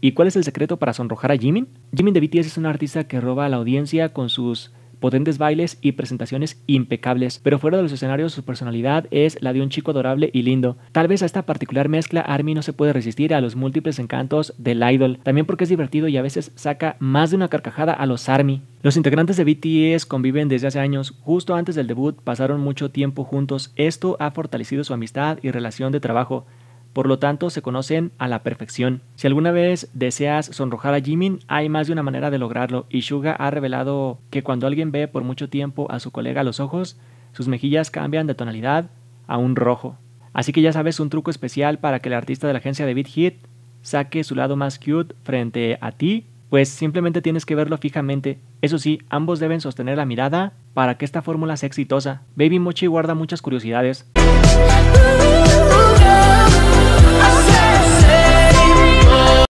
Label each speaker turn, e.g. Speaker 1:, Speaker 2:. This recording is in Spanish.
Speaker 1: ¿Y cuál es el secreto para sonrojar a Jimin? Jimin de BTS es un artista que roba a la audiencia con sus potentes bailes y presentaciones impecables, pero fuera de los escenarios su personalidad es la de un chico adorable y lindo. Tal vez a esta particular mezcla Army no se puede resistir a los múltiples encantos del idol, también porque es divertido y a veces saca más de una carcajada a los Army. Los integrantes de BTS conviven desde hace años, justo antes del debut pasaron mucho tiempo juntos, esto ha fortalecido su amistad y relación de trabajo por lo tanto se conocen a la perfección. Si alguna vez deseas sonrojar a Jimin, hay más de una manera de lograrlo y Suga ha revelado que cuando alguien ve por mucho tiempo a su colega a los ojos, sus mejillas cambian de tonalidad a un rojo. Así que ya sabes un truco especial para que el artista de la agencia de Beat Hit saque su lado más cute frente a ti, pues simplemente tienes que verlo fijamente. Eso sí, ambos deben sostener la mirada para que esta fórmula sea exitosa. Baby Mochi guarda muchas curiosidades.